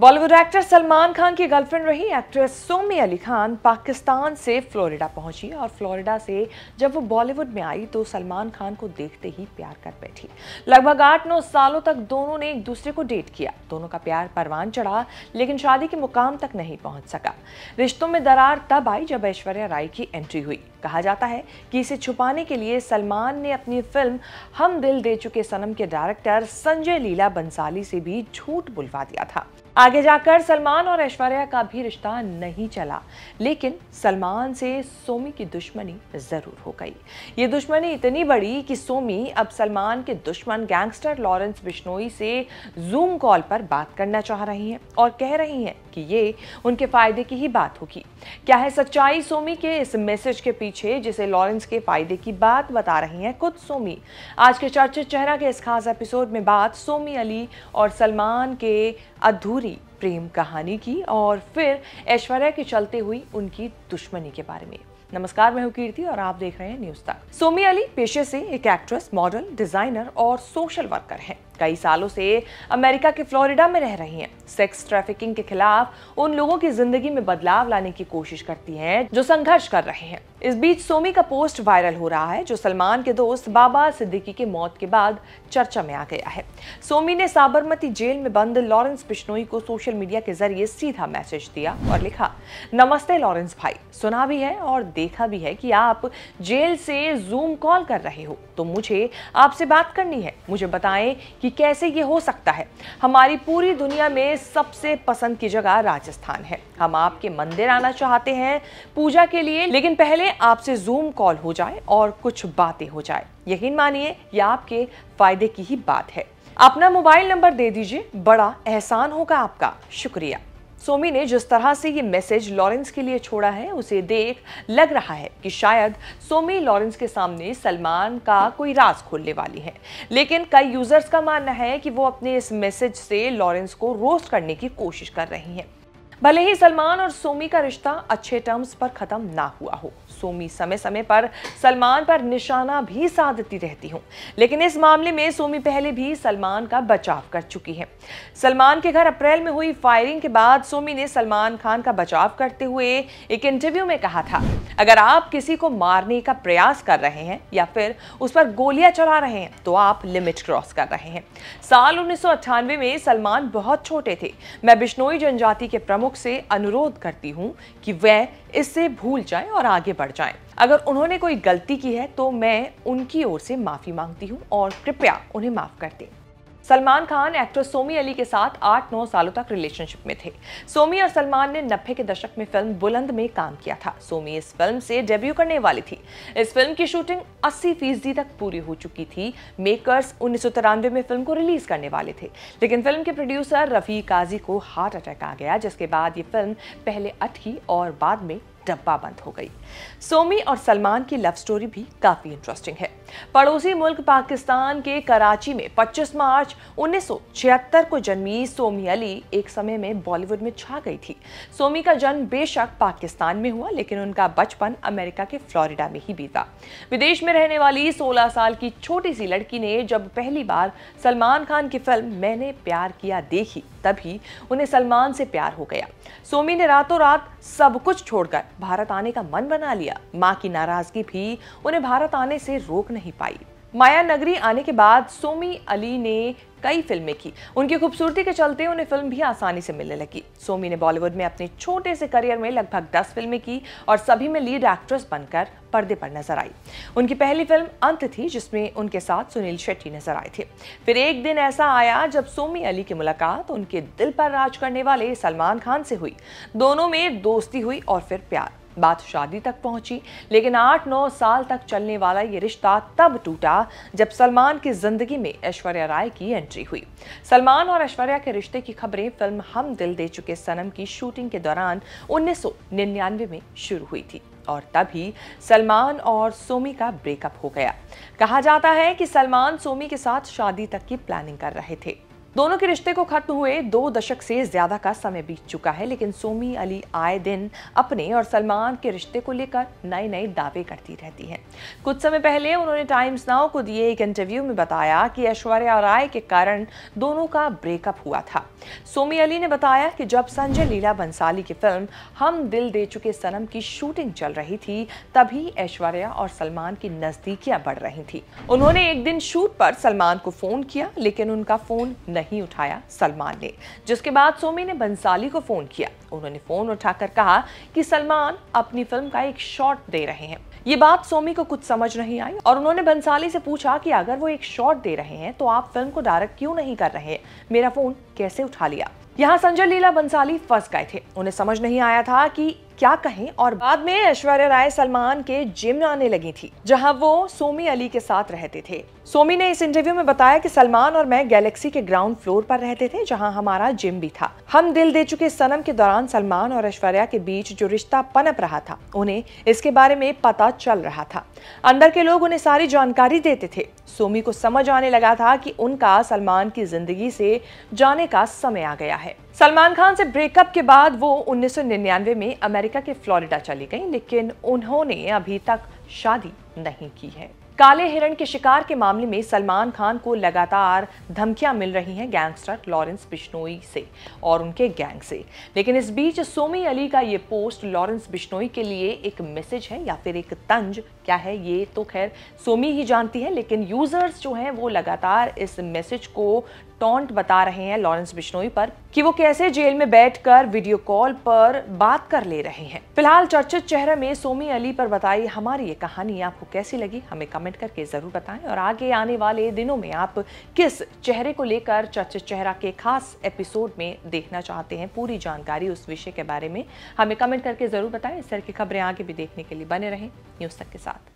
Bollywood actor Salman Khan की girlfriend रही actress Somi Ali Khan Pakistan से फ्लोरिडा पहुंची और फ्लोरिडा से जब वो बॉलीवुड में आई तो सलमान खान को देखते ही प्यार कर बैठी लगभग आठ नौ सालों तक दोनों ने एक दूसरे को डेट किया दोनों का प्यार परवान चढ़ा लेकिन शादी के मुकाम तक नहीं पहुंच सका रिश्तों में दरार तब आई जब ऐश्वर्या राय की एंट्री हुई कहा जाता है कि इसे छुपाने के लिए सलमान ने अपनी फिल्म हम दिल दे चुके सनम के डायरेक्टर संजय लीला बंसाली से भी झूठ बुलवा दिया था आगे जाकर सलमान और ऐश्वर्या का भी रिश्ता नहीं चला लेकिन सलमान से सोमी की दुश्मनी ज़रूर हो गई ये दुश्मनी इतनी बड़ी कि सोमी अब सलमान के दुश्मन गैंगस्टर लॉरेंस बिश्नोई से जूम कॉल पर बात करना चाह रही हैं और कह रही हैं कि ये उनके फ़ायदे की ही बात होगी क्या है सच्चाई सोमी के इस मैसेज के पीछे जिसे लॉरेंस के फ़ायदे की बात बता रही हैं खुद सोमी आज के चर्चित चेहरा के इस खास एपिसोड में बात सोमी अली और सलमान के अधूरे प्रेम कहानी की और फिर ऐश्वर्या के चलते हुई उनकी दुश्मनी के बारे में नमस्कार मैं हूं कीर्ति और आप देख रहे हैं न्यूज तक सोमी अली पेशे से एक एक्ट्रेस मॉडल डिजाइनर और सोशल वर्कर हैं कई सालों से अमेरिका के फ्लोरिडा में रह रही हैं सेक्स ट्रैफिकिंग के खिलाफ उन लोगों की जिंदगी में बदलाव लाने की कोशिश करती हैं जो संघर्ष कर रहे हैं इस बीच सोमी का पोस्ट वायरल हो रहा है जो सलमान के दोस्त बाबा सिद्दीकी के मौत के बाद चर्चा में आ गया है सोमी ने साबरमती जेल में बंद लॉरेंस बिश्नोई को सोशल मीडिया के जरिए सीधा मैसेज दिया और लिखा नमस्ते लॉरेंस भाई सुना भी है और देखा भी है कि आप जेल से जूम कॉल कर रहे हो तो मुझे आपसे बात करनी है मुझे बताएं कि कैसे ये हो सकता है हमारी पूरी दुनिया में में सबसे पसंद की जगह राजस्थान है हम आपके मंदिर आना चाहते हैं पूजा के लिए लेकिन पहले आपसे जूम कॉल हो जाए और कुछ बातें हो जाए यकीन मानिए यह आपके फायदे की ही बात है अपना मोबाइल नंबर दे दीजिए बड़ा एहसान होगा आपका शुक्रिया सोमी ने जिस तरह से ये मैसेज लॉरेंस के लिए छोड़ा है उसे देख लग रहा है कि शायद सोमी लॉरेंस के सामने सलमान का कोई राज खोलने वाली है लेकिन कई यूजर्स का मानना है कि वो अपने इस मैसेज से लॉरेंस को रोस्ट करने की कोशिश कर रही हैं भले ही सलमान और सोमी का रिश्ता अच्छे टर्म्स पर खत्म ना हुआ हो सोमी समय समय पर सलमान पर निशाना भी साधती रहती हूँ लेकिन इस मामले में सोमी पहले भी सलमान का बचाव कर चुकी है सलमान के घर अप्रैल में हुई फायरिंग के बाद सोमी ने सलमान खान का बचाव करते हुए एक इंटरव्यू में कहा था अगर आप किसी को मारने का प्रयास कर रहे हैं या फिर उस पर गोलियां चला रहे हैं तो आप लिमिट क्रॉस कर रहे हैं साल उन्नीस में सलमान बहुत छोटे थे मैं बिश्नोई जनजाति के प्रमुख से अनुरोध करती हूँ कि वह इससे भूल जाएं और आगे बढ़ जाएं। अगर उन्होंने कोई गलती की है तो मैं उनकी ओर से माफ़ी मांगती हूँ और कृपया उन्हें माफ़ कर दें सलमान खान एक्ट्रेस सोमी अली के साथ आठ नौ सालों तक रिलेशनशिप में थे सोमी और सलमान ने नब्बे के दशक में फिल्म बुलंद में काम किया था सोमी इस फिल्म से डेब्यू करने वाली थी इस फिल्म की शूटिंग अस्सी फीसदी तक पूरी हो चुकी थी मेकर्स उन्नीस में फिल्म को रिलीज करने वाले थे लेकिन फिल्म के प्रोड्यूसर रफी काजी को हार्ट अटैक आ गया जिसके बाद ये फिल्म पहले अटकी और बाद में डब्बा बंद हो गई सोमी और सलमान की लव स्टोरी भी काफी इंटरेस्टिंग है पड़ोसी मुल्क पाकिस्तान के कराची में 25 मार्च 1976 को जन्मी सोमी अली एक समय में बॉलीवुड में छा गई थी सोमी का जन्म बेशक पाकिस्तान में हुआ लेकिन उनका बचपन अमेरिका के फ्लोरिडा में ही बीता विदेश में रहने वाली 16 साल की छोटी सी लड़की ने जब पहली बार सलमान खान की फिल्म मैंने प्यार किया देखी तभी उन्हें सलमान से प्यार हो गया सोमी ने रातों रात सब कुछ छोड़कर भारत आने का मन बना लिया माँ की नाराजगी भी उन्हें भारत आने से रोक नहीं पाई माया नगरी आने के बाद सोमी अली ने कई फिल्में की उनकी खूबसूरती के चलते उन्हें फिल्म भी आसानी से मिलने लगी सोमी ने बॉलीवुड में अपने छोटे से करियर में लगभग दस फिल्में की और सभी में लीड एक्ट्रेस बनकर पर्दे पर नजर आई उनकी पहली फिल्म अंत थी जिसमें उनके साथ सुनील शेट्टी नजर आए थे फिर एक दिन ऐसा आया जब सोमी अली की मुलाकात उनके दिल पर राज करने वाले सलमान खान से हुई दोनों में दोस्ती हुई और फिर प्यार बात शादी तक पहुंची लेकिन आठ नौ साल तक चलने वाला ये रिश्ता तब टूटा जब सलमान की जिंदगी में ऐश्वर्या राय की एंट्री हुई सलमान और ऐश्वर्या के रिश्ते की खबरें फिल्म हम दिल दे चुके सनम की शूटिंग के दौरान उन्नीस में शुरू हुई थी और तभी सलमान और सोमी का ब्रेकअप हो गया कहा जाता है कि सलमान सोमी के साथ शादी तक की प्लानिंग कर रहे थे दोनों के रिश्ते को खत्म हुए दो दशक से ज्यादा का समय बीत चुका है लेकिन सोमी अली आए दिन अपने और सलमान के रिश्ते को लेकर नए नए दावे करती रहती हैं कुछ समय पहले उन्होंने टाइम्स नाउ को दिए एक इंटरव्यू में बताया कि ऐश्वर्या राय के कारण दोनों का ब्रेकअप हुआ था सोमी अली ने बताया कि जब संजय लीला बंसाली की फिल्म हम दिल दे चुके सनम की शूटिंग चल रही थी तभी ऐश्वर्या और सलमान की नजदीकियां बढ़ रही थी उन्होंने एक दिन शूट पर सलमान को फोन किया लेकिन उनका फोन नहीं नहीं उठाया सलमान ने जिसके बाद सोमी ने बंसाली को फ़ोन किया उन्होंने फ़ोन उठाकर कहा कि सलमान अपनी फिल्म का एक शॉट दे रहे हैं ये बात सोमी को कुछ समझ नहीं आई और उन्होंने बंसाली से पूछा कि अगर वो एक शॉट दे रहे हैं तो आप फिल्म को डायरेक्ट क्यों नहीं कर रहे मेरा फ़ोन कैसे उठा लिया यहाँ संजय लीला बंसाली फंस गए थे उन्हें समझ नहीं आया था कि क्या कहें और बाद में ऐश्वर्या राय सलमान के जिम आने लगी थी जहां वो सोमी अली के साथ रहते थे सोमी ने इस इंटरव्यू में बताया कि सलमान और मैं गैलेक्सी के ग्राउंड फ्लोर पर रहते थे जहां हमारा जिम भी था हम दिल दे चुके सनम के दौरान सलमान और ऐश्वर्या के बीच जो रिश्ता पनप रहा था उन्हें इसके बारे में पता चल रहा था अंदर के लोग उन्हें सारी जानकारी देते थे सोमी को समझ आने लगा था कि उनका सलमान की जिंदगी से जाने का समय आ गया है सलमान खान से ब्रेकअप के बाद वो 1999 में अमेरिका के फ्लोरिडा चली गई लेकिन उन्होंने अभी तक शादी नहीं की है काले हिरण के शिकार के मामले में सलमान खान को लगातार धमकियां मिल रही हैं गैंगस्टर लॉरेंस बिश्नोई से और उनके गैंग से लेकिन इस बीच सोमी अली का ये पोस्ट लॉरेंस बिश्नोई के लिए एक मैसेज है या फिर एक तंज क्या है ये तो खैर सोमी ही जानती है लेकिन यूजर्स जो हैं वो लगातार इस मैसेज को टॉन्ट बता रहे हैं लॉरेंस बिश्नोई पर कि वो कैसे जेल में बैठकर वीडियो कॉल पर बात कर ले रहे हैं फिलहाल चर्चित चेहरे में सोमी अली पर बताई हमारी ये कहानी आपको कैसी लगी हमें कमेंट करके जरूर बताएं और आगे आने वाले दिनों में आप किस चेहरे को लेकर चर्चित चेहरा के खास एपिसोड में देखना चाहते हैं पूरी जानकारी उस विषय के बारे में हमें कमेंट करके जरूर बताएं इस तरह की खबरें आगे भी देखने के लिए बने रहें न्यूज तक के साथ